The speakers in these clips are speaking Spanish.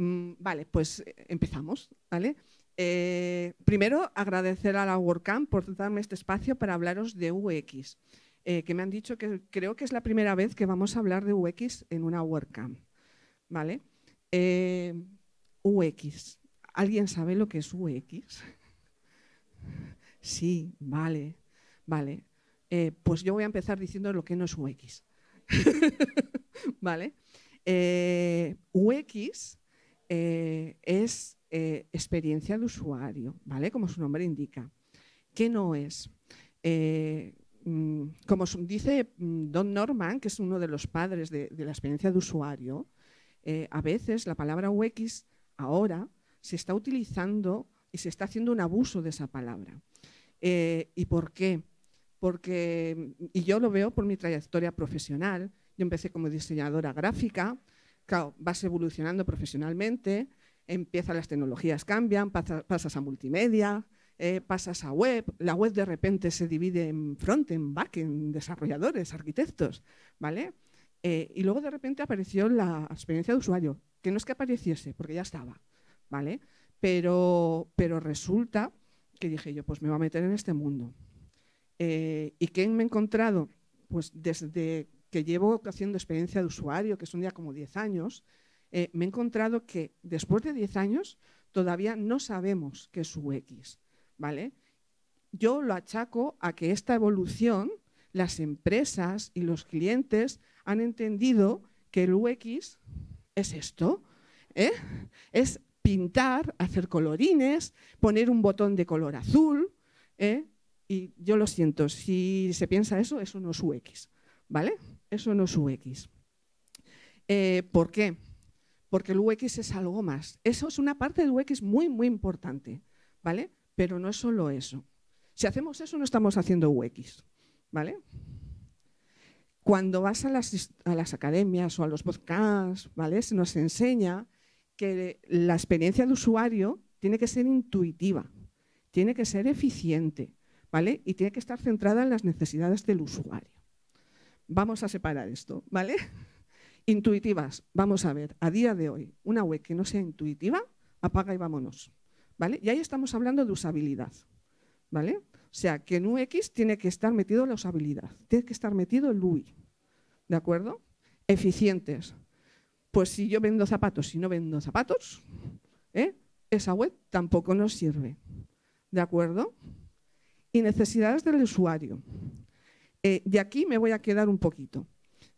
Mm, vale, pues eh, empezamos, ¿vale? Eh, primero, agradecer a la WordCamp por darme este espacio para hablaros de UX, eh, que me han dicho que creo que es la primera vez que vamos a hablar de UX en una WordCamp, ¿vale? UX. ¿Alguien sabe lo que es UX? Sí, vale, vale. pues yo voy a empezar diciendo lo que no es UX. ¿Vale? UX eh, es eh, experiencia de usuario, ¿vale? Como su nombre indica. ¿Qué no es? Eh, mm, como dice mm, Don Norman, que es uno de los padres de, de la experiencia de usuario, a veces la palabra UX ahora se está utilizando y se está haciendo un abuso de esa palabra. ¿Y por qué? Porque, y yo lo veo por mi trayectoria profesional, yo empecé como diseñadora gráfica, claro, vas evolucionando profesionalmente, empiezan las tecnologías, cambian, pasas a multimedia, eh, pasas a web, la web de repente se divide en front, en back, en desarrolladores, arquitectos, ¿vale? Eh, y luego de repente apareció la experiencia de usuario, que no es que apareciese, porque ya estaba, ¿vale? Pero, pero resulta que dije yo, pues me voy a meter en este mundo. Eh, ¿Y qué me he encontrado? Pues desde que llevo haciendo experiencia de usuario, que son ya como 10 años, eh, me he encontrado que después de 10 años todavía no sabemos qué es UX, ¿vale? Yo lo achaco a que esta evolución, las empresas y los clientes han entendido que el UX es esto, ¿eh? es pintar, hacer colorines, poner un botón de color azul, ¿eh? y yo lo siento, si se piensa eso, eso no es UX, ¿vale? eso no es UX. Eh, ¿Por qué? Porque el UX es algo más. Eso es una parte del UX muy, muy importante, ¿vale? Pero no es solo eso. Si hacemos eso, no estamos haciendo UX, ¿vale? Cuando vas a las, a las academias o a los podcasts, ¿vale? Se nos enseña que la experiencia de usuario tiene que ser intuitiva, tiene que ser eficiente, ¿vale? Y tiene que estar centrada en las necesidades del usuario. Vamos a separar esto, ¿vale? Intuitivas, vamos a ver, a día de hoy, una web que no sea intuitiva, apaga y vámonos, ¿vale? Y ahí estamos hablando de usabilidad, ¿vale? O sea, que en UX tiene que estar metido la usabilidad, tiene que estar metido el UI, ¿de acuerdo? Eficientes. Pues si yo vendo zapatos y no vendo zapatos, ¿eh? esa web tampoco nos sirve, ¿de acuerdo? Y necesidades del usuario. Eh, de aquí me voy a quedar un poquito.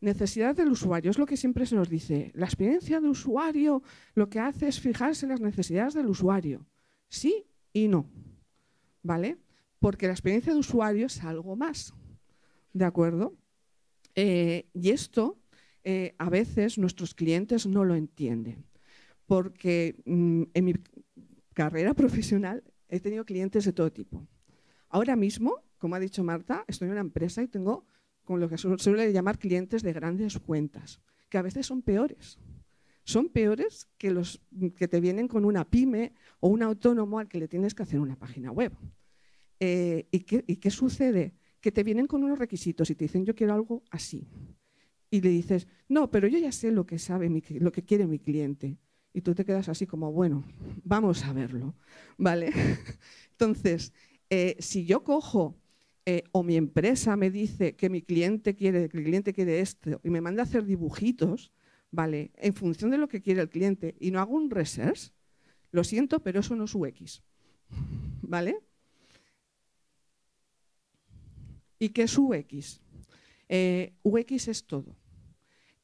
Necesidad del usuario, es lo que siempre se nos dice. La experiencia de usuario lo que hace es fijarse en las necesidades del usuario. Sí y no. ¿Vale? Porque la experiencia de usuario es algo más. ¿De acuerdo? Eh, y esto eh, a veces nuestros clientes no lo entienden. Porque mm, en mi carrera profesional he tenido clientes de todo tipo. Ahora mismo como ha dicho Marta, estoy en una empresa y tengo con lo que se suele llamar clientes de grandes cuentas, que a veces son peores. Son peores que los que te vienen con una pyme o un autónomo al que le tienes que hacer una página web. Eh, ¿y, qué, sucede? Que te vienen con unos requisitos y te dicen yo quiero algo así. Y le dices, no, pero yo ya sé lo que sabe, lo que quiere mi cliente. Y tú te quedas así como, bueno, vamos a verlo, ¿vale? Entonces, eh, si yo cojo eh, o mi empresa me dice que mi cliente quiere, el cliente quiere esto y me manda a hacer dibujitos, ¿vale? En función de lo que quiere el cliente y no hago un research, lo siento, pero eso no es UX, ¿vale? ¿Y qué es UX? Eh, UX es todo.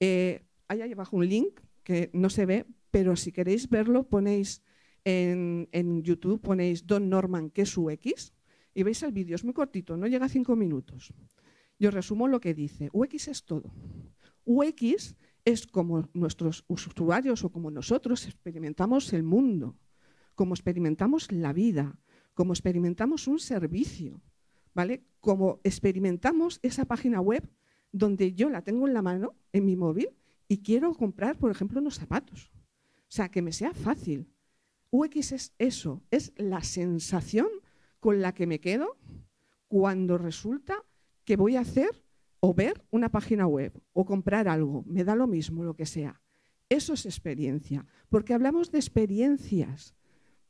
Eh, hay ahí abajo un link que no se ve, pero si queréis verlo ponéis en, en YouTube, ponéis Don Norman, ¿qué es UX? y veis el vídeo, es muy cortito, no llega a cinco minutos. Yo resumo lo que dice. UX es todo. UX es como nuestros usuarios o como nosotros experimentamos el mundo, como experimentamos la vida, como experimentamos un servicio, ¿vale? Como experimentamos esa página web donde yo la tengo en la mano, en mi móvil, y quiero comprar, por ejemplo, unos zapatos. O sea, que me sea fácil. UX es eso, es la sensación con la que me quedo cuando resulta que voy a hacer o ver una página web o comprar algo, me da lo mismo, lo que sea. Eso es experiencia, porque hablamos de experiencias,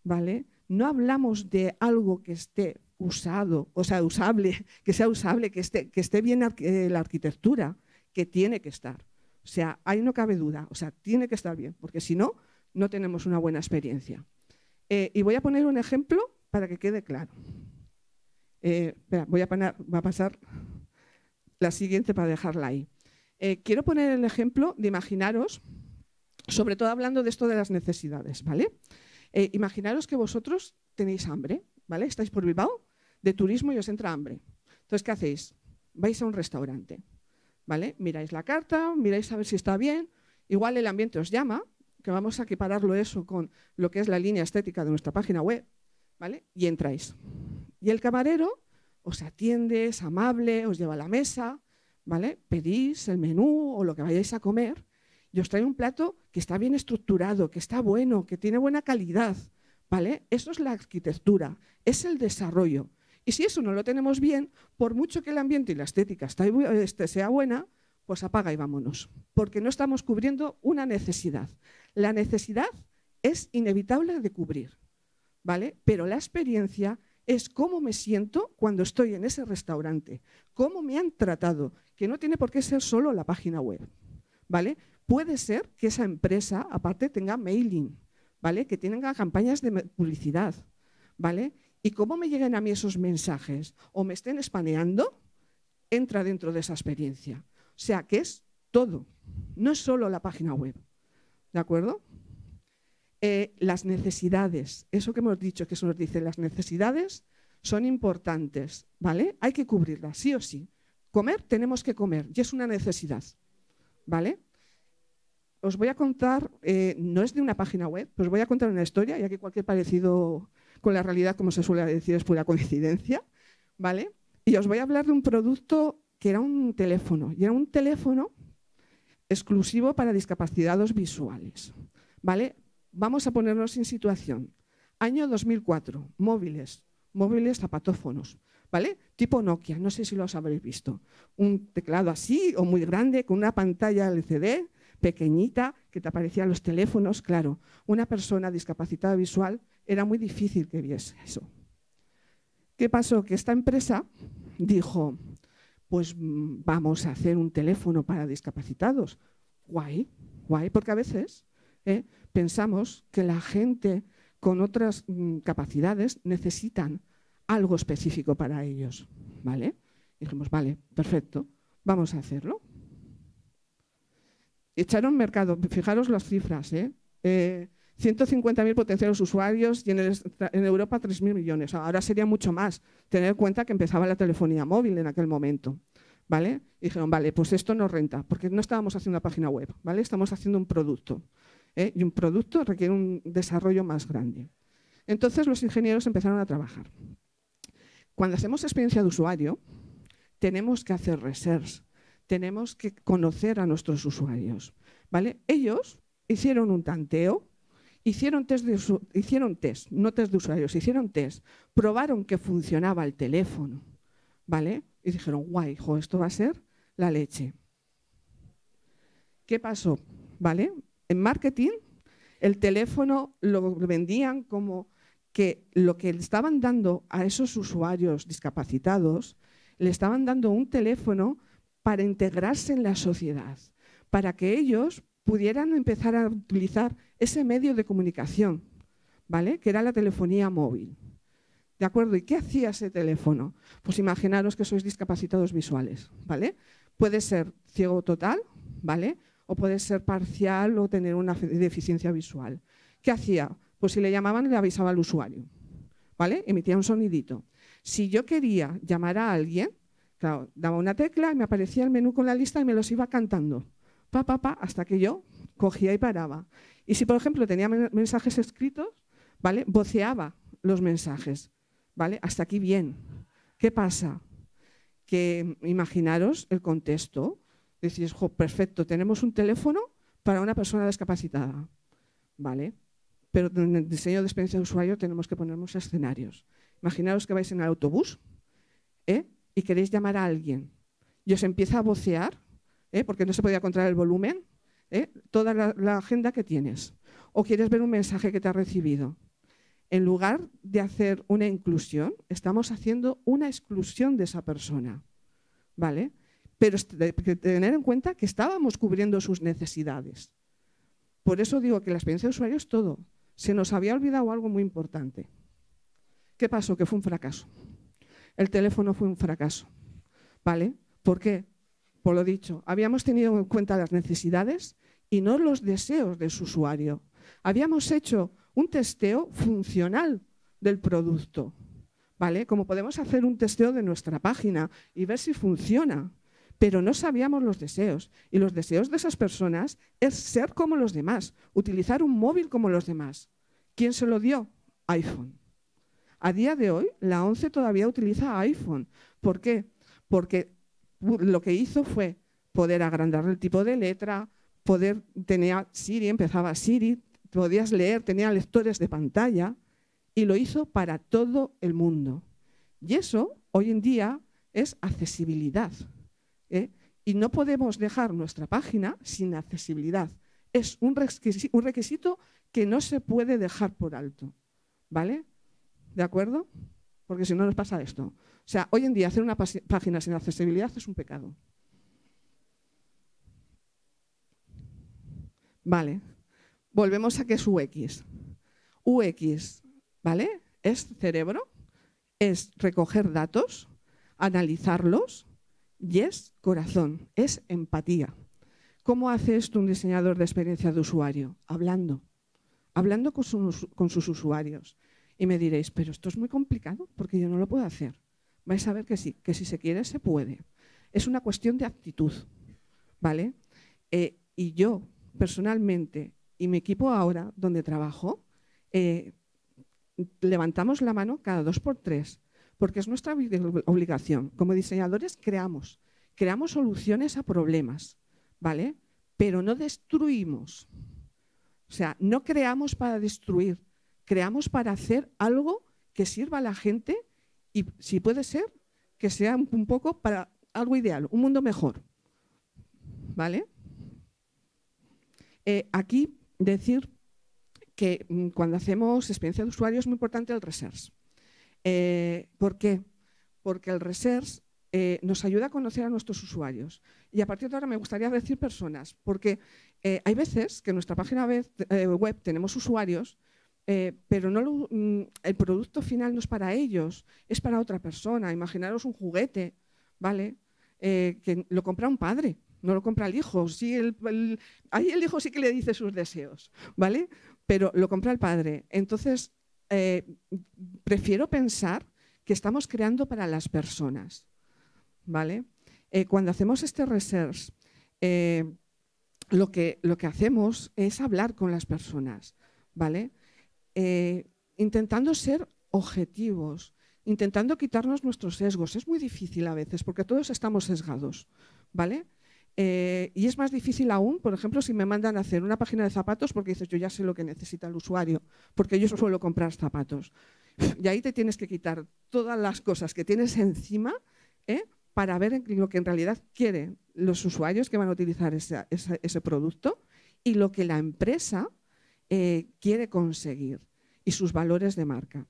¿vale? No hablamos de algo que esté usado, o sea, usable, que sea usable, que esté, que esté bien eh, la arquitectura, que tiene que estar. O sea, ahí no cabe duda, o sea, tiene que estar bien, porque si no, no tenemos una buena experiencia. Eh, y voy a poner un ejemplo para que quede claro. Eh, voy a, va a pasar la siguiente para dejarla ahí. Eh, quiero poner el ejemplo de imaginaros, sobre todo hablando de esto de las necesidades, ¿vale? Eh, imaginaros que vosotros tenéis hambre, ¿vale? Estáis por Bilbao de turismo y os entra hambre. Entonces, ¿qué hacéis? Vais a un restaurante, ¿vale? Miráis la carta, miráis a ver si está bien. Igual el ambiente os llama, que vamos a equipararlo eso con lo que es la línea estética de nuestra página web, ¿vale? Y entráis. Y el camarero os atiende, es amable, os lleva a la mesa, ¿vale? Pedís el menú o lo que vayáis a comer y os trae un plato que está bien estructurado, que está bueno, que tiene buena calidad, ¿vale? Eso es la arquitectura, es el desarrollo. Y si eso no lo tenemos bien, por mucho que el ambiente y la estética este, sea buena, pues apaga y vámonos, porque no estamos cubriendo una necesidad. La necesidad es inevitable de cubrir. ¿vale? Pero la experiencia es cómo me siento cuando estoy en ese restaurante, cómo me han tratado, que no tiene por qué ser solo la página web, ¿vale? Puede ser que esa empresa, aparte, tenga mailing, ¿vale? Que tenga campañas de publicidad, ¿vale? Y cómo me lleguen a mí esos mensajes o me estén espaneando, entra dentro de esa experiencia. O sea, que es todo, no es solo la página web, ¿de acuerdo? Eh, las necesidades, eso que hemos dicho, que se nos dice, las necesidades son importantes, ¿vale? Hay que cubrirlas, sí o sí. Comer, tenemos que comer, y es una necesidad, ¿vale? Os voy a contar, eh, no es de una página web, pero os voy a contar una historia, ya que cualquier parecido con la realidad, como se suele decir, es pura coincidencia, ¿vale? Y os voy a hablar de un producto que era un teléfono, y era un teléfono exclusivo para discapacitados visuales, ¿vale? Vamos a ponernos en situación. Año 2004, móviles, móviles zapatófonos, ¿vale? Tipo Nokia, no sé si los habréis visto. Un teclado así o muy grande con una pantalla LCD pequeñita que te aparecían los teléfonos, claro. Una persona discapacitada visual era muy difícil que viese eso. ¿Qué pasó? Que esta empresa dijo, pues mm, vamos a hacer un teléfono para discapacitados. Guay, guay, porque a veces ¿eh? pensamos que la gente con otras mm, capacidades necesitan algo específico para ellos, ¿vale? dijimos, vale, perfecto, vamos a hacerlo. Echaron mercado, fijaros las cifras, ¿eh? 150.000 eh, potenciales usuarios y en, Europa 3.000 millones. Ahora sería mucho más, tener en cuenta que empezaba la telefonía móvil en aquel momento. ¿Vale? dijeron, vale, pues esto nos renta, porque no estábamos haciendo una página web, ¿vale? Estamos haciendo un producto. ¿eh? y un producto requiere un desarrollo más grande. Entonces los ingenieros empezaron a trabajar. Cuando hacemos experiencia de usuario, tenemos que hacer research, tenemos que conocer a nuestros usuarios. ¿vale? Ellos hicieron un tanteo, hicieron test, hicieron test, no test de usuarios, hicieron test, probaron que funcionaba el teléfono, ¿vale? Y dijeron, guay, hijo, esto va a ser la leche. ¿Qué pasó? ¿Vale? En marketing, el teléfono lo vendían como que lo que le estaban dando a esos usuarios discapacitados, le estaban dando un teléfono para integrarse en la sociedad, para que ellos pudieran empezar a utilizar ese medio de comunicación, ¿vale? Que era la telefonía móvil. ¿De acuerdo? ¿Y qué hacía ese teléfono? Pues imaginaros que sois discapacitados visuales, ¿vale? Puede ser ciego total, ¿vale? o puede ser parcial o tener una deficiencia visual. ¿Qué hacía? Pues si le llamaban le avisaba al usuario, ¿vale? Emitía un sonidito. Si yo quería llamar a alguien, claro, daba una tecla y me aparecía el menú con la lista y me los iba cantando, pa, pa, pa, hasta que yo cogía y paraba. Y si, por ejemplo, tenía mensajes escritos, ¿vale? Voceaba los mensajes, ¿vale? Hasta aquí bien. ¿Qué pasa? Que imaginaros el contexto, Decís, perfecto, tenemos un teléfono para una persona discapacitada. Vale, pero en el diseño de experiencia de usuario tenemos que ponernos escenarios. Imaginaos que vais en el autobús ¿eh? y queréis llamar a alguien y os empieza a vocear, ¿eh? porque no se podía controlar el volumen, ¿eh? toda la, la agenda que tienes. O quieres ver un mensaje que te ha recibido. En lugar de hacer una inclusión, estamos haciendo una exclusión de esa persona. ¿Vale? pero tener en cuenta que estábamos cubriendo sus necesidades. Por eso digo que la experiencia de usuario es todo. Se nos había olvidado algo muy importante. ¿Qué pasó? Que fue un fracaso. El teléfono fue un fracaso. ¿Vale? ¿Por qué? Por lo dicho, habíamos tenido en cuenta las necesidades y no los deseos de su usuario. Habíamos hecho un testeo funcional del producto. ¿Vale? Como podemos hacer un testeo de nuestra página y ver si funciona pero no sabíamos los deseos. Y los deseos de esas personas es ser como los demás, utilizar un móvil como los demás. ¿Quién se lo dio? iPhone. A día de hoy, la 11 todavía utiliza iPhone. ¿Por qué? Porque lo que hizo fue poder agrandar el tipo de letra, poder tener Siri, empezaba Siri, podías leer, tenía lectores de pantalla y lo hizo para todo el mundo. Y eso hoy en día es accesibilidad. ¿eh? Y no podemos dejar nuestra página sin accesibilidad. Es un requisito, que no se puede dejar por alto. ¿Vale? ¿De acuerdo? Porque si no nos pasa esto. O sea, hoy en día hacer una página sin accesibilidad es un pecado. Vale. Volvemos a que es UX. UX, ¿vale? Es cerebro, es recoger datos, analizarlos, y es corazón, es empatía. ¿Cómo hace esto un diseñador de experiencia de usuario? Hablando, hablando con sus, usuarios. Y me diréis, pero esto es muy complicado porque yo no lo puedo hacer. Vais a ver que sí, que si se quiere, se puede. Es una cuestión de actitud, ¿vale? Eh, y yo, personalmente, y mi equipo ahora, donde trabajo, eh, levantamos la mano cada dos por tres porque es nuestra obligación. Como diseñadores creamos, creamos soluciones a problemas, ¿vale? Pero no destruimos. O sea, no creamos para destruir, creamos para hacer algo que sirva a la gente y, si puede ser, que sea un poco para algo ideal, un mundo mejor. ¿Vale? Eh, aquí decir que mm, cuando hacemos experiencia de usuario es muy importante el research. Eh, ¿Por qué? Porque el research eh, nos ayuda a conocer a nuestros usuarios. Y a partir de ahora me gustaría decir personas, porque eh, hay veces que en nuestra página web, tenemos usuarios, pero no mm, el producto final no es para ellos, es para otra persona. Imaginaros un juguete, ¿vale? que lo compra un padre, no lo compra el hijo. Sí, ahí el hijo sí que le dice sus deseos, ¿vale? Pero lo compra el padre. Entonces, eh, prefiero pensar que estamos creando para las personas. ¿vale? Eh, cuando hacemos este research, eh, lo, que, lo que hacemos es hablar con las personas, ¿vale? intentando ser objetivos, intentando quitarnos nuestros sesgos. Es muy difícil a veces porque todos estamos sesgados, ¿vale? Eh, y es más difícil aún, por ejemplo, si me mandan a hacer una página de zapatos porque dices, yo ya sé lo que necesita el usuario, porque yo suelo comprar zapatos. Y ahí te tienes que quitar todas las cosas que tienes encima ¿eh? para ver lo que en realidad quieren los usuarios que van a utilizar ese, producto y lo que la empresa eh, quiere conseguir y sus valores de marca.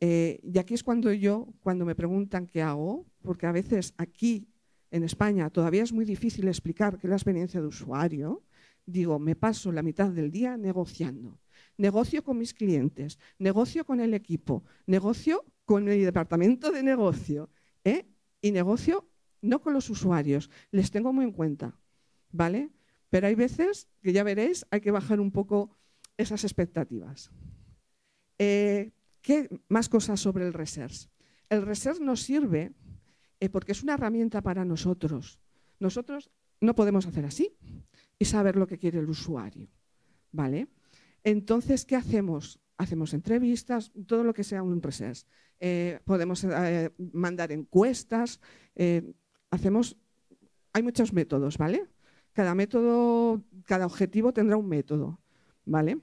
y aquí es cuando yo, cuando me preguntan qué hago, porque a veces aquí en España todavía es muy difícil explicar qué es la experiencia de usuario, digo, me paso la mitad del día negociando. Negocio con mis clientes, negocio con el equipo, negocio con el departamento de negocio ¿eh? y negocio no con los usuarios. Les tengo muy en cuenta, ¿vale? Pero hay veces que ya veréis, hay que bajar un poco esas expectativas. Eh, ¿Qué más cosas sobre el research? El research nos sirve porque es una herramienta para nosotros. Nosotros no podemos hacer así y saber lo que quiere el usuario. ¿Vale? Entonces, ¿qué hacemos? Hacemos entrevistas, todo lo que sea un research. podemos eh, mandar encuestas, eh, hacemos. Hay muchos métodos, ¿vale? Cada método, cada objetivo tendrá un método, ¿vale?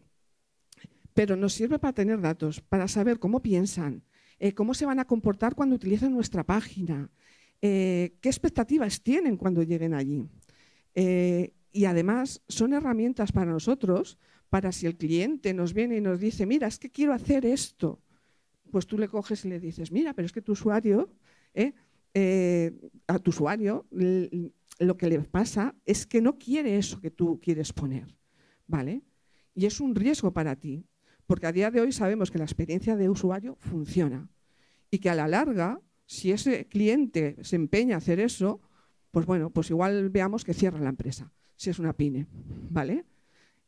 Pero nos sirve para tener datos, para saber cómo piensan, eh, cómo se van a comportar cuando utilizan nuestra página, eh, qué expectativas tienen cuando lleguen allí. Eh, y además son herramientas para nosotros, para si el cliente nos viene y nos dice, mira, es que quiero hacer esto, pues tú le coges y le dices, mira, pero es que tu usuario, eh, a tu usuario lo que le pasa es que no quiere eso que tú quieres poner, ¿vale? Y es un riesgo para ti, porque a día de hoy sabemos que la experiencia de usuario funciona y que a la larga si ese cliente se empeña a hacer eso, pues bueno, pues igual veamos que cierra la empresa, si es una pine, ¿vale?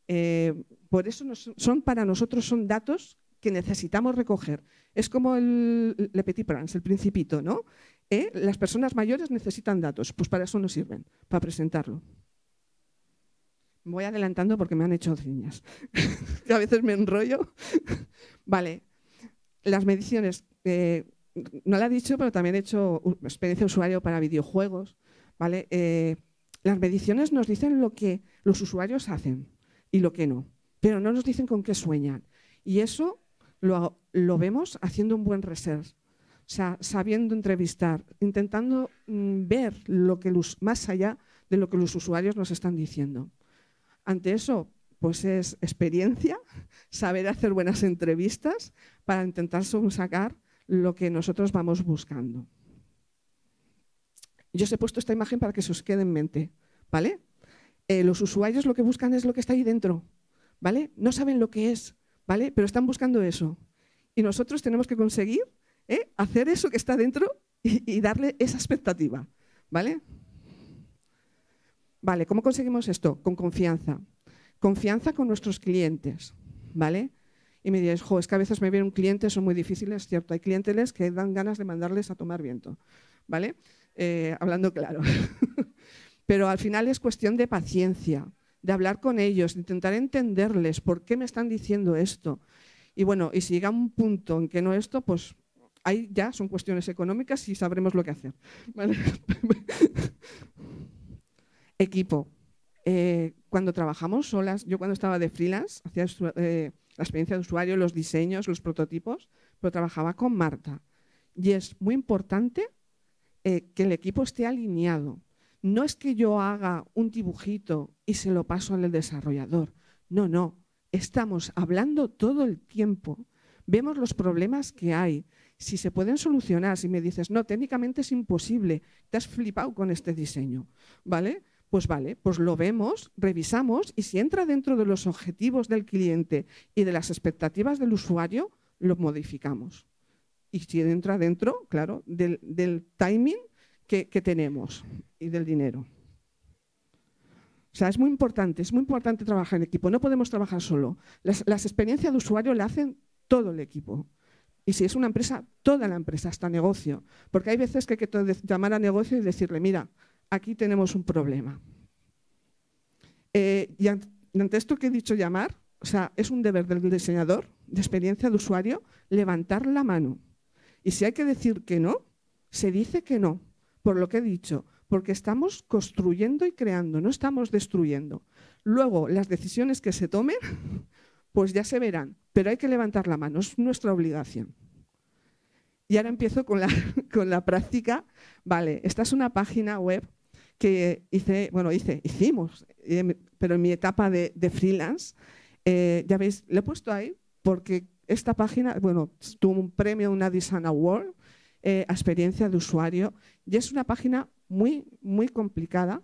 Eh, por eso son para nosotros son datos que necesitamos recoger. Es como el Le Petit Prince, el principito, ¿no? ¿Eh? Las personas mayores necesitan datos, pues para eso nos sirven, para presentarlo. Voy adelantando porque me han hecho ciñas. a veces me enrollo. vale, las mediciones, eh, no lo he dicho, pero también he hecho experiencia de usuario para videojuegos, ¿vale? Eh, las mediciones nos dicen lo que los usuarios hacen y lo que no, pero no nos dicen con qué sueñan. Y eso lo, vemos haciendo un buen research, o sea, sabiendo entrevistar, intentando mm, ver lo que más allá de lo que los usuarios nos están diciendo. Ante eso, pues es experiencia, saber hacer buenas entrevistas para intentar sacar lo que nosotros vamos buscando. Yo os he puesto esta imagen para que se os quede en mente, ¿vale? Eh, los usuarios lo que buscan es lo que está ahí dentro, ¿vale? No saben lo que es, ¿vale? Pero están buscando eso. Y nosotros tenemos que conseguir ¿eh? hacer eso que está dentro y, y, darle esa expectativa, ¿vale? Vale, ¿cómo conseguimos esto? Con confianza. Confianza con nuestros clientes, ¿vale? Y me diréis, jo, es que a veces me vienen clientes, son muy difíciles, ¿cierto? Hay clientes que dan ganas de mandarles a tomar viento, ¿vale? Eh, hablando claro. Pero al final es cuestión de paciencia, de hablar con ellos, de intentar entenderles por qué me están diciendo esto. Y bueno, y si llega un punto en que no esto, pues ahí ya son cuestiones económicas y sabremos lo que hacer. ¿vale? Equipo. Eh, cuando trabajamos solas, yo cuando estaba de freelance, hacía eh, la experiencia de usuario, los diseños, los prototipos, pero trabajaba con Marta. Y es muy importante eh, que el equipo esté alineado. No es que yo haga un dibujito y se lo paso al desarrollador. No, no. Estamos hablando todo el tiempo. Vemos los problemas que hay. Si se pueden solucionar, si me dices, no, técnicamente es imposible, te has flipado con este diseño, ¿vale? Pues vale, pues lo vemos, revisamos y si entra dentro de los objetivos del cliente y de las expectativas del usuario, lo modificamos. Y si entra dentro, claro, del, timing que, tenemos y del dinero. O sea, es muy importante, es muy importante trabajar en equipo. No podemos trabajar solo. Las, las, experiencias de usuario la hacen todo el equipo. Y si es una empresa, toda la empresa, hasta negocio. Porque hay veces que hay que llamar a negocio y decirle, mira, aquí tenemos un problema. Eh, y ante esto que he dicho llamar, o sea, es un deber del diseñador, de experiencia de usuario, levantar la mano. Y si hay que decir que no, se dice que no, por lo que he dicho, porque estamos construyendo y creando, no estamos destruyendo. Luego, las decisiones que se tomen, pues ya se verán, pero hay que levantar la mano, es nuestra obligación. Y ahora empiezo con la, con la práctica. Vale, esta es una página web que hice, bueno, hice, hicimos, eh, pero en mi etapa de, freelance, eh, ya veis, le he puesto ahí porque esta página, bueno, tuvo un premio, una Design Award, eh, experiencia de usuario, y es una página muy, muy complicada.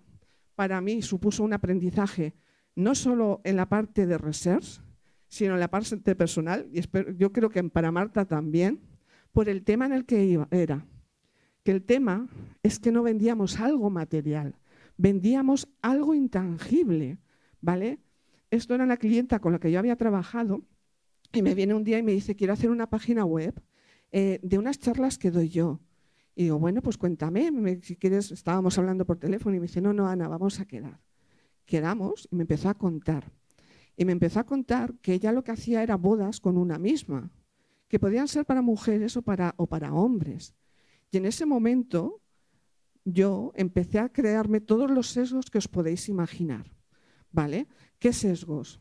Para mí supuso un aprendizaje, no solo en la parte de research, sino en la parte personal, y espero, yo creo que para Marta también, por el tema en el que iba, era que el tema es que no vendíamos algo material, vendíamos algo intangible, ¿vale? Esto era la clienta con la que yo había trabajado y me viene un día y me dice, quiero hacer una página web eh, de unas charlas que doy yo. Y digo, bueno, pues cuéntame, si quieres, estábamos hablando por teléfono y me dice, no, no, Ana, vamos a quedar. Quedamos y me empezó a contar. Y me empezó a contar que ella lo que hacía era bodas con una misma, que podían ser para mujeres o para, o para hombres. Y en ese momento yo empecé a crearme todos los sesgos que os podéis imaginar. ¿Vale? ¿Qué sesgos?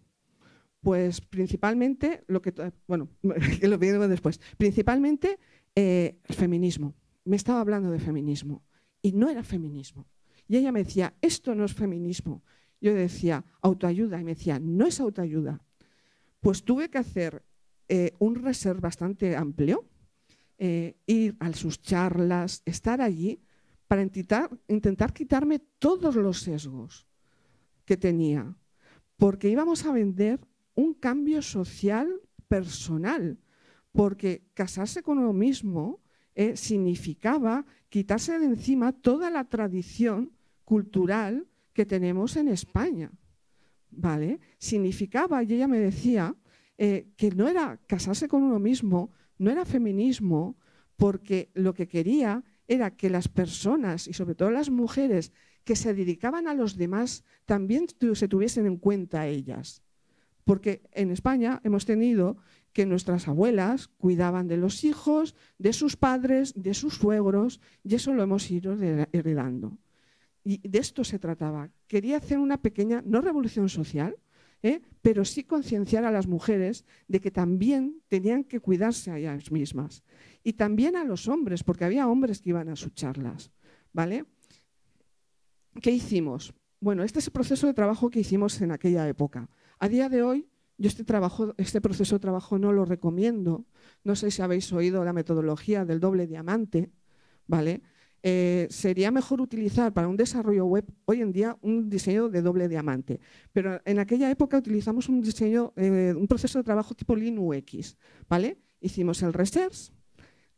Pues principalmente lo que, bueno, lo digo después, principalmente el eh, feminismo. Me estaba hablando de feminismo y no era feminismo. Y ella me decía, esto no es feminismo. Yo decía, autoayuda. Y me decía, no es autoayuda. Pues tuve que hacer eh, un reserva bastante amplio eh, ir a sus charlas, estar allí para intentar, intentar quitarme todos los sesgos que tenía, porque íbamos a vender un cambio social personal, porque casarse con uno mismo eh, significaba quitarse de encima toda la tradición cultural que tenemos en España. ¿Vale? Significaba, y ella me decía, eh, que no era casarse con uno mismo, no era feminismo porque lo que quería era que las personas y sobre todo las mujeres que se dedicaban a los demás también se tuviesen en cuenta ellas. Porque en España hemos tenido que nuestras abuelas cuidaban de los hijos, de sus padres, de sus suegros, y eso lo hemos ido heredando. Y de esto se trataba. Quería hacer una pequeña, no revolución social, ¿eh? pero sí concienciar a las mujeres de que también tenían que cuidarse a ellas mismas. Y también a los hombres, porque había hombres que iban a sus charlas. ¿vale? ¿Qué hicimos? Bueno, este es el proceso de trabajo que hicimos en aquella época. A día de hoy, yo este, trabajo, este proceso de trabajo no lo recomiendo. No sé si habéis oído la metodología del doble diamante, ¿vale? Eh, sería mejor utilizar para un desarrollo web hoy en día un diseño de doble diamante. Pero en aquella época utilizamos un diseño, eh, un proceso de trabajo tipo LinUX. ¿vale? Hicimos el research,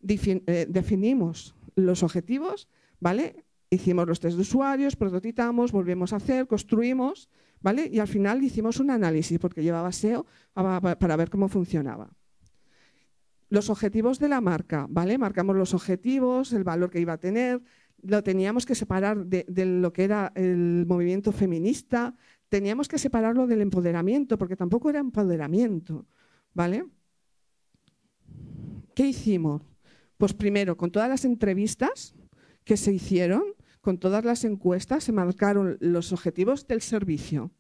eh, definimos los objetivos, ¿vale? hicimos los test de usuarios, prototipamos, volvemos a hacer, construimos, ¿vale? y al final hicimos un análisis porque llevaba SEO ah, para ver cómo funcionaba los objetivos de la marca, ¿vale? Marcamos los objetivos, el valor que iba a tener, lo teníamos que separar de, lo que era el movimiento feminista, teníamos que separarlo del empoderamiento, porque tampoco era empoderamiento, ¿vale? ¿Qué hicimos? Pues primero, con todas las entrevistas que se hicieron, con todas las encuestas, se marcaron los objetivos del servicio,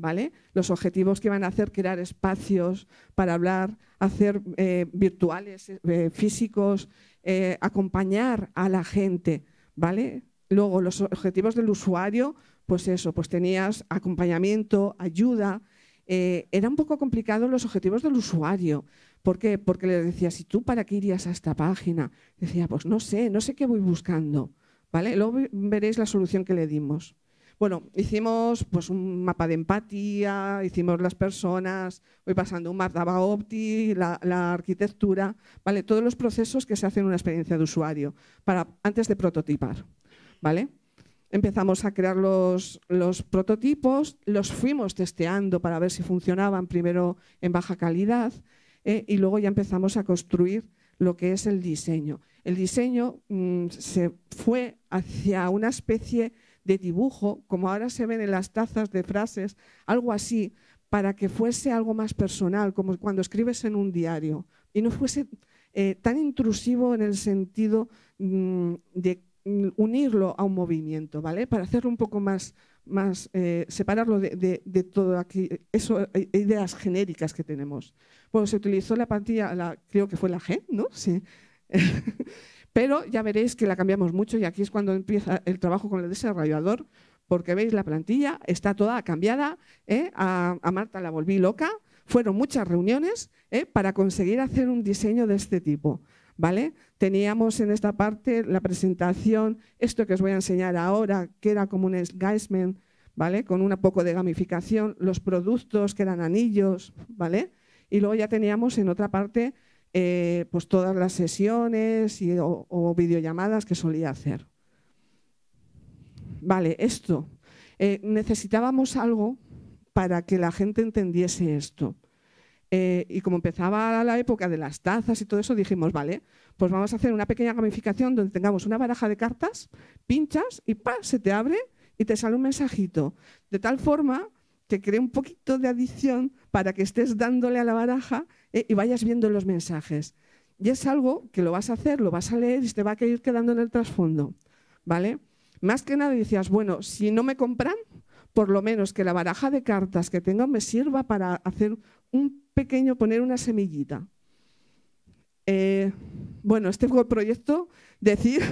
¿Vale? Los objetivos que van a hacer crear espacios para hablar, hacer eh, virtuales, eh, físicos, eh, acompañar a la gente, ¿vale? Luego, los objetivos del usuario, pues eso, pues tenías acompañamiento, ayuda. era un poco complicado los objetivos del usuario. ¿Por qué? Porque le decías, ¿y tú para qué irías a esta página? Decía, pues no sé, no sé qué voy buscando, ¿vale? Luego veréis la solución que le dimos. Bueno, hicimos pues, un mapa de empatía, hicimos las personas, voy pasando un mapa opti, la, arquitectura, ¿vale? todos los procesos que se hacen en una experiencia de usuario para, antes de prototipar. ¿vale? Empezamos a crear los, prototipos, los fuimos testeando para ver si funcionaban primero en baja calidad eh, y luego ya empezamos a construir lo que es el diseño. El diseño mm, se fue hacia una especie de dibujo, como ahora se ven en las tazas de frases, algo así, para que fuese algo más personal, como cuando escribes en un diario, y no fuese eh, tan intrusivo en el sentido mm, de unirlo a un movimiento, ¿vale? Para hacerlo un poco más, más eh, separarlo de, todo aquí, eso, eh, ideas genéricas que tenemos. Bueno, se utilizó la plantilla, creo que fue la G, ¿no? Sí. Pero ya veréis que la cambiamos mucho y aquí es cuando empieza el trabajo con el desarrollador, porque veis la plantilla, está toda cambiada, ¿eh? a, Marta la volví loca, fueron muchas reuniones ¿eh? para conseguir hacer un diseño de este tipo. ¿Vale? Teníamos en esta parte la presentación, esto que os voy a enseñar ahora, que era como un engagement, ¿vale? Con un poco de gamificación, los productos que eran anillos, ¿vale? Y luego ya teníamos en otra parte eh, pues todas las sesiones y, o, videollamadas que solía hacer. Vale, esto. Eh, necesitábamos algo para que la gente entendiese esto. Eh, y como empezaba la época de las tazas y todo eso, dijimos, vale, pues vamos a hacer una pequeña gamificación donde tengamos una baraja de cartas, pinchas y pa, se te abre y te sale un mensajito. De tal forma que cree un poquito de adición para que estés dándole a la baraja eh, y vayas viendo los mensajes. Y es algo que lo vas a hacer, lo vas a leer y te va a ir quedando en el trasfondo, ¿vale? Más que nada decías, bueno, si no me compran, por lo menos que la baraja de cartas que tengo me sirva para hacer un pequeño, poner una semillita. Eh, bueno, este fue el proyecto, decir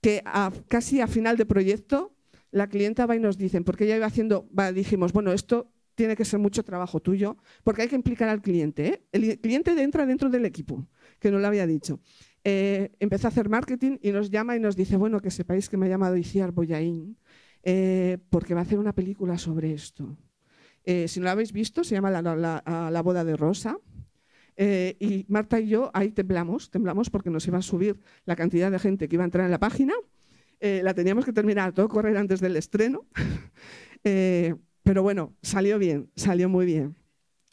que casi a final de proyecto la clienta va y nos dicen, porque ella iba haciendo, dijimos, bueno, esto tiene que ser mucho trabajo tuyo, porque hay que implicar al cliente. ¿eh? El cliente entra dentro del equipo, que no lo había dicho. Eh, empezó a hacer marketing y nos llama y nos dice, bueno, que sepáis que me ha llamado Iciar Boyaín, eh, porque va a hacer una película sobre esto. Eh, si no la habéis visto, se llama La, la boda de Rosa. y Marta y yo ahí temblamos, temblamos porque nos iba a subir la cantidad de gente que iba a entrar en la página. la teníamos que terminar todo correr antes del estreno. Pero bueno, salió bien, salió muy bien.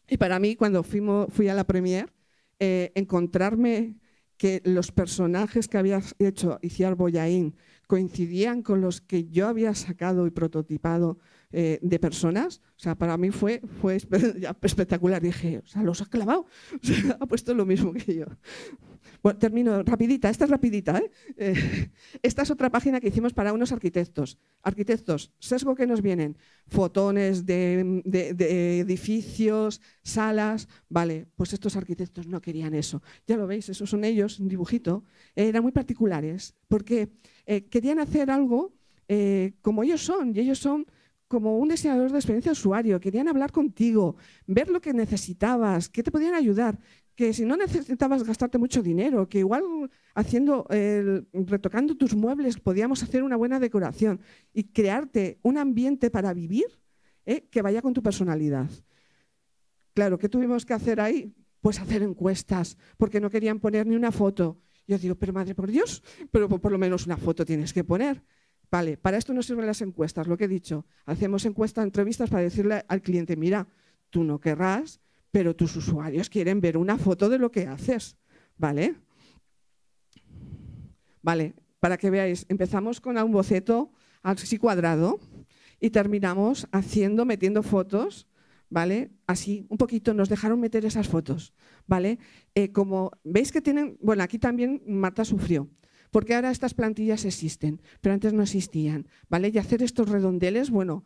Y para mí, cuando fuimos, fui a la premier, eh, encontrarme que los personajes que había hecho Iciar Boyaín coincidían con los que yo había sacado y prototipado eh, de personas, o sea, para mí fue, fue espectacular. Dije, o sea, los ha clavado, ha puesto lo mismo que yo. Bueno, termino rapidita, esta es rapidita. ¿eh? ¿eh? esta es otra página que hicimos para unos arquitectos. Arquitectos, sesgo que nos vienen, fotones de, edificios, salas, vale, pues estos arquitectos no querían eso. Ya lo veis, esos son ellos, un dibujito. Eh, eran muy particulares, porque eh, querían hacer algo como ellos son, y ellos son como un diseñador de experiencia de usuario, querían hablar contigo, ver lo que necesitabas, qué te podían ayudar que si no necesitabas gastarte mucho dinero, que igual haciendo retocando tus muebles podíamos hacer una buena decoración y crearte un ambiente para vivir ¿eh? que vaya con tu personalidad. Claro, ¿qué tuvimos que hacer ahí? Pues hacer encuestas, porque no querían poner ni una foto. Yo digo, pero madre por Dios, pero por lo menos una foto tienes que poner. Vale, para esto no sirven las encuestas, lo que he dicho. Hacemos encuestas, entrevistas para decirle al cliente, mira, tú no querrás pero tus usuarios quieren ver una foto de lo que haces, ¿vale? Vale, para que veáis, empezamos con un boceto así cuadrado y terminamos haciendo, metiendo fotos, ¿vale? Así, un poquito nos dejaron meter esas fotos, ¿vale? Eh, como veis que tienen, bueno, aquí también Marta sufrió, porque ahora estas plantillas existen, pero antes no existían, ¿vale? Y hacer estos redondeles, bueno,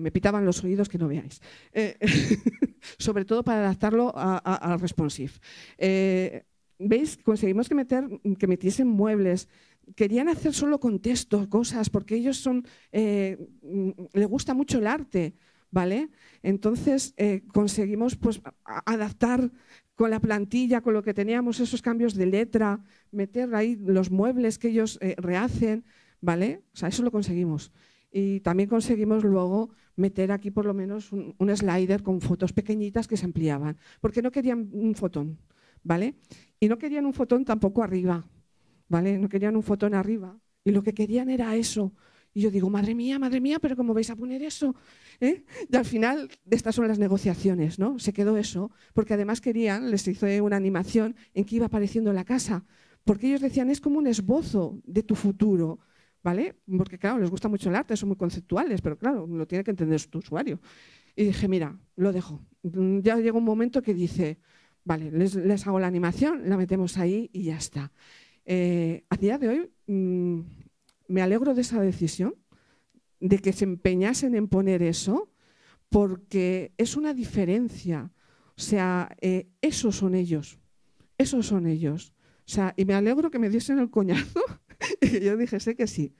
me pitaban los oídos que no veáis, eh, sobre todo para adaptarlo al responsive. Eh, ¿Veis? Conseguimos que, metiesen muebles, querían hacer solo con texto cosas, porque ellos son, eh, le gusta mucho el arte, ¿vale? Entonces conseguimos pues, adaptar con la plantilla, con lo que teníamos, esos cambios de letra, meter ahí los muebles que ellos eh, rehacen, ¿vale? O sea, eso lo conseguimos. Y también conseguimos luego meter aquí por lo menos un, un slider con fotos pequeñitas que se ampliaban, porque no querían un fotón, ¿vale? Y no querían un fotón tampoco arriba, ¿vale? No querían un fotón arriba. Y lo que querían era eso, y yo digo, madre mía, madre mía, pero ¿cómo vais a poner eso? ¿eh? Y al final, estas son las negociaciones, ¿no? Se quedó eso, porque además querían, les hice una animación en que iba apareciendo la casa, porque ellos decían, es como un esbozo de tu futuro, ¿vale? Porque claro, les gusta mucho el arte, son muy conceptuales, pero claro, lo tiene que entender tu usuario. Y dije, mira, lo dejo. Mm, ya llegó un momento que dice, vale, les, hago la animación, la metemos ahí y ya está. Eh, a día de hoy... Mm, me alegro de esa decisión, de que se empeñasen en poner eso, porque es una diferencia. O sea, eh, esos son ellos, esos son ellos. O sea, y me alegro que me diesen el coñazo y yo dije, sé que sí.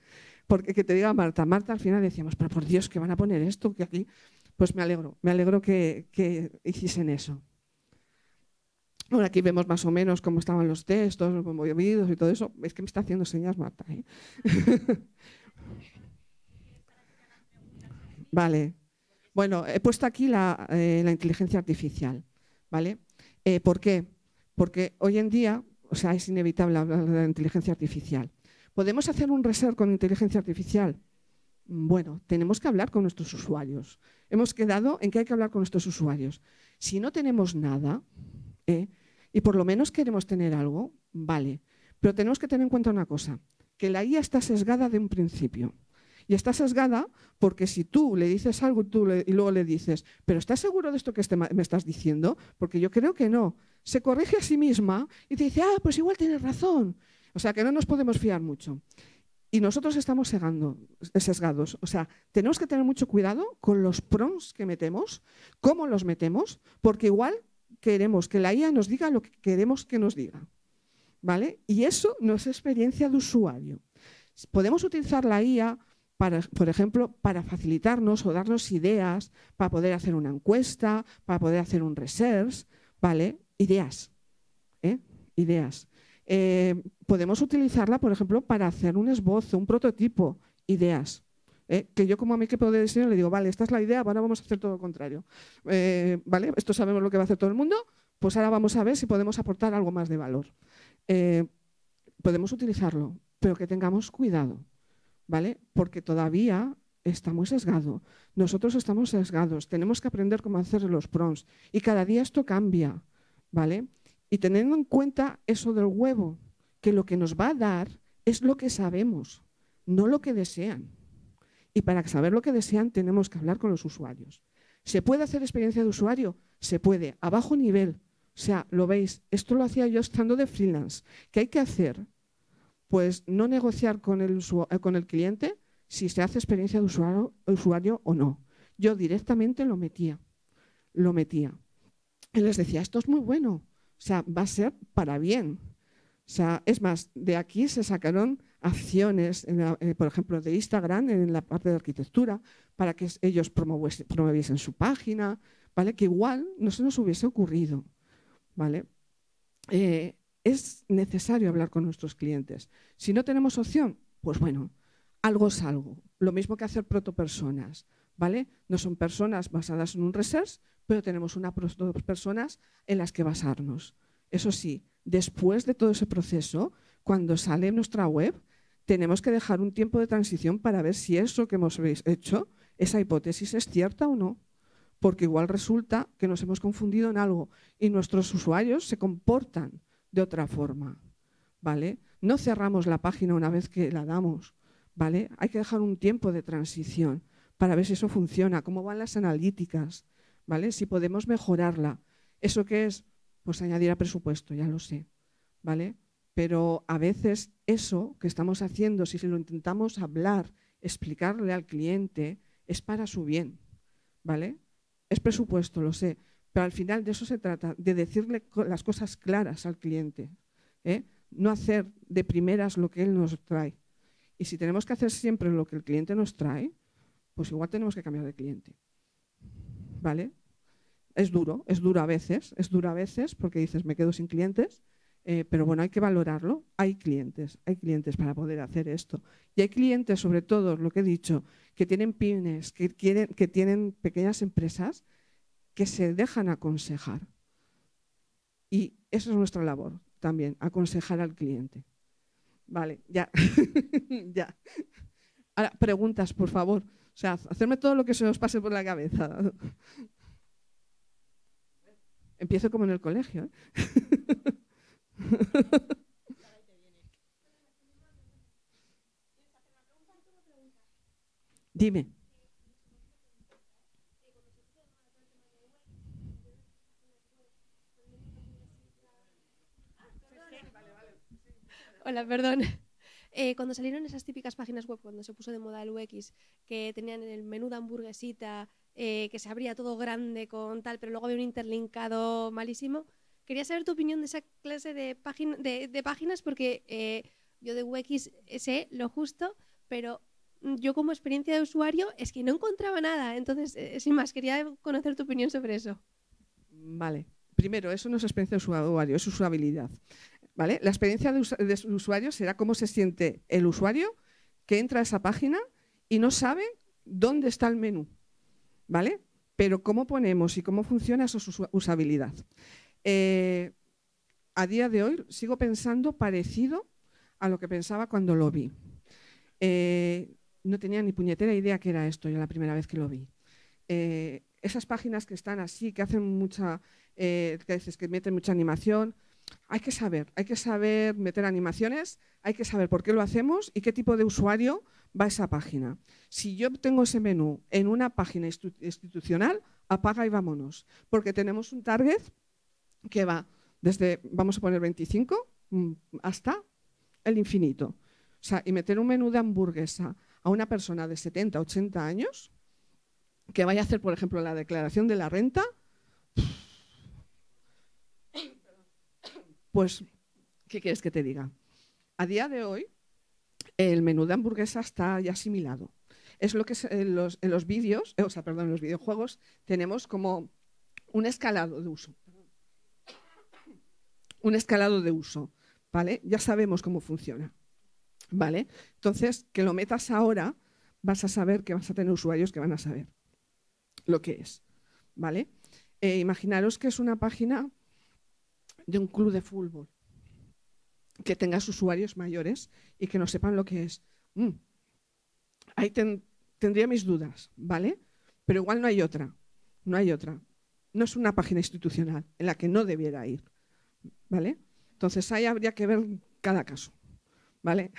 Porque que te diga Marta, Marta al final decíamos, pero por Dios, que van a poner esto, que aquí. Pues me alegro, me alegro que hiciesen eso. Ahora aquí vemos más o menos cómo estaban los textos, los movidos y todo eso. Es que me está haciendo señas Marta. ¿eh? vale. Bueno, he puesto aquí la, eh, inteligencia artificial. ¿Vale? Eh, ¿Por qué? Porque hoy en día, o sea, es inevitable hablar de la inteligencia artificial. ¿Podemos hacer un reserve con inteligencia artificial? Bueno, tenemos que hablar con nuestros usuarios. Hemos quedado en que hay que hablar con nuestros usuarios. Si no tenemos nada, ¿eh? y por lo menos queremos tener algo, vale. Pero tenemos que tener en cuenta una cosa, que la guía está sesgada de un principio. Y está sesgada porque si tú le dices algo tú y luego le dices, pero ¿estás seguro de esto que este me estás diciendo? Porque yo creo que no. Se corrige a sí misma y te dice, ah, pues igual tienes razón. O sea, que no nos podemos fiar mucho. Y nosotros estamos sesgados. O sea, tenemos que tener mucho cuidado con los prompts que metemos, cómo los metemos, porque igual queremos que la IA nos diga lo que queremos que nos diga. ¿Vale? Y eso no es experiencia de usuario. Podemos utilizar la IA, para, por ejemplo, para facilitarnos o darnos ideas, para poder hacer una encuesta, para poder hacer un research, ¿vale? Ideas. ¿eh? Ideas. Eh, podemos utilizarla, por ejemplo, para hacer un esbozo, un prototipo, ideas. ¿eh? que yo como a mí que puedo decir, le digo, vale, esta es la idea, ahora vamos a hacer todo lo contrario. Eh, vale, esto sabemos lo que va a hacer todo el mundo, pues ahora vamos a ver si podemos aportar algo más de valor. Eh, podemos utilizarlo, pero que tengamos cuidado, ¿vale? Porque todavía estamos sesgados. Nosotros estamos sesgados, tenemos que aprender cómo hacer los prompts y cada día esto cambia, ¿vale? Y teniendo en cuenta eso del huevo, que lo que nos va a dar es lo que sabemos, no lo que desean. Y para saber lo que desean tenemos que hablar con los usuarios. ¿Se puede hacer experiencia de usuario? Se puede, a bajo nivel. O sea, lo veis, esto lo hacía yo estando de freelance. ¿Qué hay que hacer? Pues no negociar con el, eh, cliente si se hace experiencia de usuario, o no. Yo directamente lo metía, lo metía. Y les decía, esto es muy bueno, o sea, va a ser para bien. O sea, es más, de aquí se sacaron acciones, eh, por ejemplo, de Instagram, en la parte de arquitectura, para que ellos promoviesen su página, ¿vale? que igual no se nos hubiese ocurrido. ¿vale? Eh, es necesario hablar con nuestros clientes. Si no tenemos opción, pues bueno, algo es algo. Lo mismo que hacer protopersonas. ¿Vale? No son personas basadas en un research, pero tenemos unas personas en las que basarnos. Eso sí, después de todo ese proceso, cuando sale nuestra web, tenemos que dejar un tiempo de transición para ver si eso que hemos hecho, esa hipótesis es cierta o no. Porque igual resulta que nos hemos confundido en algo y nuestros usuarios se comportan de otra forma. ¿vale? No cerramos la página una vez que la damos. ¿vale? Hay que dejar un tiempo de transición para ver si eso funciona, cómo van las analíticas, ¿vale? si podemos mejorarla. ¿Eso qué es? Pues añadir a presupuesto, ya lo sé. ¿vale? pero a veces eso que estamos haciendo, si lo intentamos hablar, explicarle al cliente, es para su bien, ¿vale? Es presupuesto, lo sé, pero al final de eso se trata, de decirle las cosas claras al cliente, ¿eh? no hacer de primeras lo que él nos trae. Y si tenemos que hacer siempre lo que el cliente nos trae, pues igual tenemos que cambiar de cliente, ¿vale? Es duro, es duro a veces, es duro a veces porque dices, me quedo sin clientes, eh, pero bueno, hay que valorarlo. Hay clientes, hay clientes para poder hacer esto. Y hay clientes, sobre todo, lo que he dicho, que tienen pymes, que, quieren, que tienen pequeñas empresas, que se dejan aconsejar. Y esa es nuestra labor también, aconsejar al cliente. Vale, ya. ya. Ahora, preguntas, por favor. O sea, hacerme todo lo que se os pase por la cabeza. Empiezo como en el colegio. ¿eh? Dime. Hola, perdón. Eh, cuando salieron esas típicas páginas web, cuando se puso de moda el UX, que tenían el menú de hamburguesita, eh, que se abría todo grande con tal, pero luego había un interlinkado malísimo, Quería saber tu opinión de esa clase de, páginas porque eh, yo de UX sé lo justo, pero yo como experiencia de usuario es que no encontraba nada. Entonces, eh, sin más, quería conocer tu opinión sobre eso. Vale. Primero, eso no es experiencia de usuario, es usabilidad. ¿Vale? La experiencia de, usuario será cómo se siente el usuario que entra a esa página y no sabe dónde está el menú. ¿Vale? Pero cómo ponemos y cómo funciona eso usabilidad. Eh, a día de hoy sigo pensando parecido a lo que pensaba cuando lo vi. Eh, no tenía ni puñetera idea que era esto yo la primera vez que lo vi. Eh, esas páginas que están así, que hacen mucha, que dices que meten mucha animación, hay que saber, hay que saber meter animaciones, hay que saber por qué lo hacemos y qué tipo de usuario va a esa página. Si yo tengo ese menú en una página institucional, apaga y vámonos, porque tenemos un target que va desde, vamos a poner 25, mm, hasta el infinito. O sea, y meter un menú de hamburguesa a una persona de 70, 80 años, que vaya a hacer, por ejemplo, la declaración de la renta, pues, ¿qué quieres que te diga? A día de hoy, el menú de hamburguesa está ya asimilado. Es lo que en los, en los vídeos, eh, o sea, perdón, en los videojuegos tenemos como un escalado de uso un escalado de uso, ¿vale? Ya sabemos cómo funciona, ¿vale? Entonces, que lo metas ahora, vas a saber que vas a tener usuarios que van a saber lo que es, ¿vale? Eh, imaginaros que es una página de un club de fútbol, que tengas usuarios mayores y que no sepan lo que es. Mm. Ahí tendría mis dudas, ¿vale? Pero igual no hay otra, no hay otra. No es una página institucional en la que no debiera ir. ¿Vale? Entonces ahí habría que ver cada caso. ¿Vale?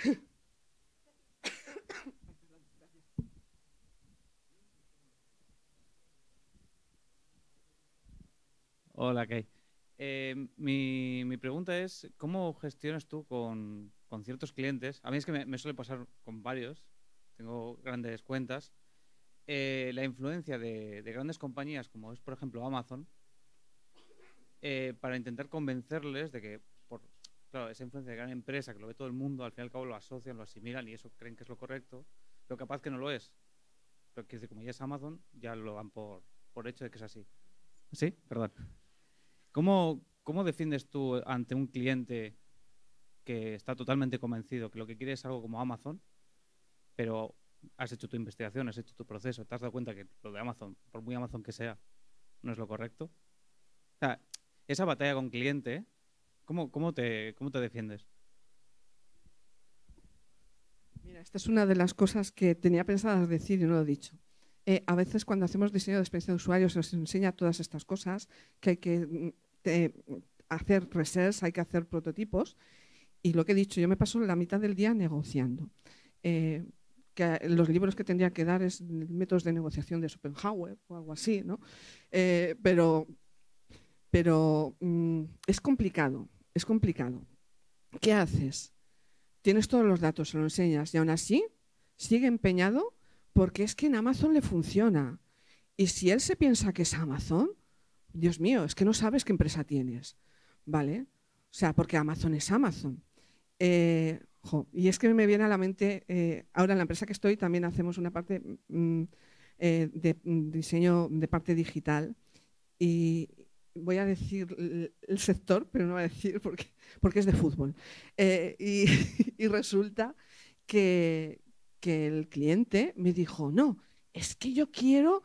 Hola, Kay. Eh, mi, mi, pregunta es, ¿cómo gestionas tú con, ciertos clientes? A mí es que me, suele pasar con varios, tengo grandes cuentas, eh, la influencia de, grandes compañías como es, por ejemplo, Amazon, eh, para intentar convencerles de que, por claro, esa influencia de gran empresa que lo ve todo el mundo, al fin y al cabo lo asocian, lo asimilan y eso creen que es lo correcto, pero capaz que no lo es. Pero que como ya es Amazon, ya lo van por, por hecho de que es así. Sí, perdón. ¿Cómo, ¿Cómo defiendes tú ante un cliente que está totalmente convencido que lo que quiere es algo como Amazon, pero has hecho tu investigación, has hecho tu proceso, te has dado cuenta que lo de Amazon, por muy Amazon que sea, no es lo correcto. O sea, esa batalla con cliente, ¿cómo, cómo, te, cómo te defiendes? Mira, esta es una de las cosas que tenía pensadas decir y no lo he dicho. Eh, a veces cuando hacemos diseño de experiencia de usuarios se nos enseña todas estas cosas, que hay que mm, hacer research, hay que hacer prototipos. Y lo que he dicho, yo me paso la mitad del día negociando. Eh, los libros que tendría que dar es métodos de negociación de Schopenhauer o algo así, ¿no? Eh, pero pero mm, es complicado, es complicado. ¿Qué haces? Tienes todos los datos, se lo enseñas y aún así sigue empeñado porque es que en Amazon le funciona. Y si él se piensa que es Amazon, Dios mío, es que no sabes qué empresa tienes, ¿vale? O sea, porque Amazon es Amazon. Eh, y es que me viene a la mente, eh, ahora en la empresa que estoy también hacemos una parte mm, eh, de mm, diseño de parte digital y, voy a decir el sector, pero no voy a decir porque, porque es de fútbol. Eh, y, resulta que, que, el cliente me dijo, no, es que yo quiero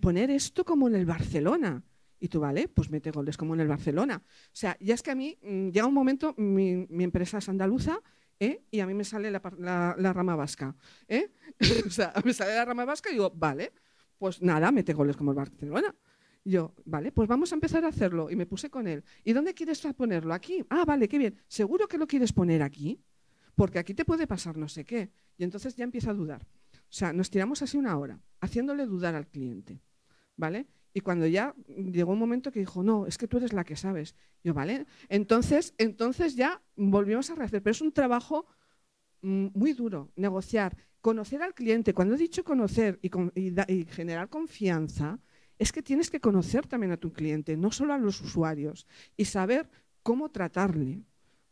poner esto como en el Barcelona. Y tú, vale, pues mete goles como en el Barcelona. O sea, ya es que a mí mm, llega un momento, mi, empresa es andaluza, ¿eh? y a mí me sale la, la, rama vasca. ¿eh? o sea, me sale la rama vasca y digo, vale, pues nada, mete goles como el Barcelona yo, vale, pues vamos a empezar a hacerlo. Y me puse con él. ¿Y dónde quieres ponerlo? Aquí. Ah, vale, qué bien. ¿Seguro que lo quieres poner aquí? Porque aquí te puede pasar no sé qué. Y entonces ya empieza a dudar. O sea, nos tiramos así una hora, haciéndole dudar al cliente. ¿Vale? Y cuando ya llegó un momento que dijo, no, es que tú eres la que sabes. Yo, vale. Entonces, entonces ya volvimos a rehacer. Pero es un trabajo mm, muy duro, negociar, conocer al cliente. Cuando he dicho conocer y generar confianza, es que tienes que conocer también a tu cliente, no solo a los usuarios, y saber cómo tratarle,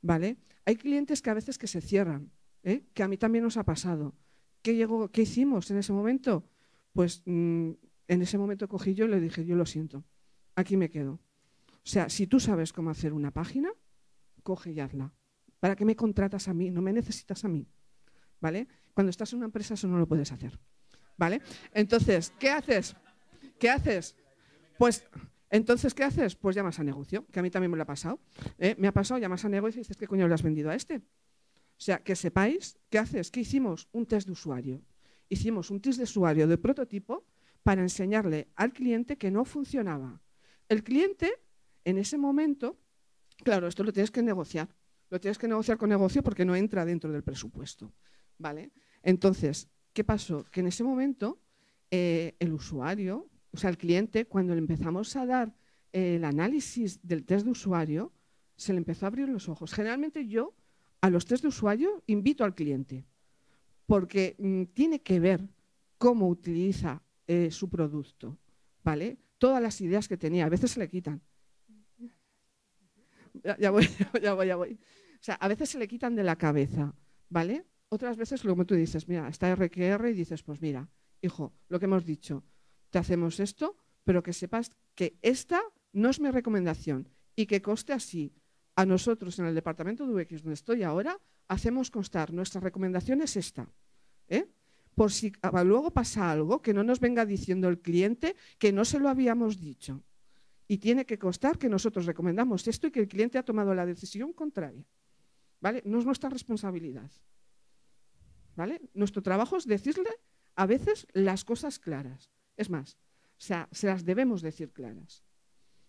¿vale? Hay clientes que a veces que se cierran, ¿eh? que a mí también nos ha pasado. ¿Qué, ¿Qué hicimos en ese momento? Pues mm, en ese momento cogí yo y le dije, yo lo siento, aquí me quedo. O sea, si tú sabes cómo hacer una página, coge y hazla. ¿Para qué me contratas a mí? No me necesitas a mí. ¿Vale? Cuando estás en una empresa eso no lo puedes hacer. ¿Vale? Entonces, ¿qué haces? ¿Qué haces? Pues entonces, ¿qué haces? Pues llamas a negocio, que a mí también me lo ha pasado. ¿eh? Me ha pasado, llamas a negocio y dices, ¿qué coño le has vendido a este? O sea, que sepáis, ¿qué haces? Que hicimos? Un test de usuario. Hicimos un test de usuario de prototipo para enseñarle al cliente que no funcionaba. El cliente, en ese momento, claro, esto lo tienes que negociar. Lo tienes que negociar con negocio porque no entra dentro del presupuesto. ¿Vale? Entonces, ¿qué pasó? Que en ese momento eh, el usuario o sea, al cliente, cuando le empezamos a dar eh, el análisis del test de usuario, se le empezó a abrir los ojos. Generalmente yo a los test de usuario invito al cliente, porque mm, tiene que ver cómo utiliza eh, su producto, ¿vale? Todas las ideas que tenía, a veces se le quitan. Ya, ya, voy, ya voy, ya voy. O sea, a veces se le quitan de la cabeza, ¿vale? Otras veces, luego tú dices, mira, está RQR y dices, pues mira, hijo, lo que hemos dicho, hacemos esto, pero que sepas que esta no es mi recomendación y que coste así. A nosotros en el departamento de UX donde estoy ahora, hacemos constar, nuestra recomendación es esta. ¿eh? Por si ah, luego pasa algo que no nos venga diciendo el cliente que no se lo habíamos dicho. Y tiene que constar que nosotros recomendamos esto y que el cliente ha tomado la decisión contraria. ¿Vale? No es nuestra responsabilidad. ¿Vale? Nuestro trabajo es decirle a veces las cosas claras. Es más, o sea, se las debemos decir claras.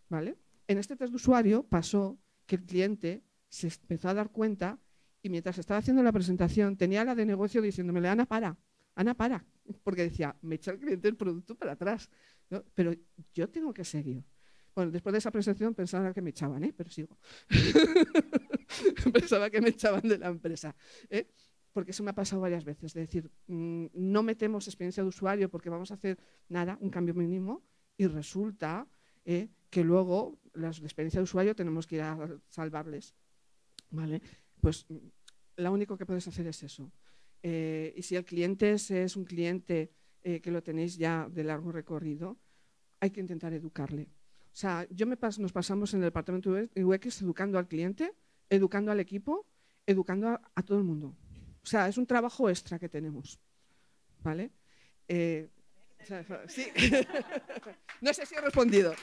¿Vale? En este test de usuario pasó que el cliente se empezó a dar cuenta y mientras estaba haciendo la presentación tenía la de negocio diciéndome, Ana, para, Ana, para, porque decía, me echa el cliente el producto para atrás, pero yo tengo que seguir. Bueno, después de esa presentación pensaba que me echaban, ¿eh? pero sigo. pensaba que me echaban de la empresa. ¿eh? porque eso me ha pasado varias veces, es decir, mm, no metemos experiencia de usuario porque vamos a hacer nada, un cambio mínimo, y resulta eh, que luego la experiencia de usuario tenemos que ir a salvarles. ¿Vale? Pues mm, lo único que puedes hacer es eso. Eh, y si el cliente es, un cliente eh, que lo tenéis ya de largo recorrido, hay que intentar educarle. O sea, yo nos pasamos en el departamento UX educando al cliente, educando al equipo, educando a todo el mundo. O sea, es un trabajo extra que tenemos. ¿Vale? Eh, sí. no sé si he respondido.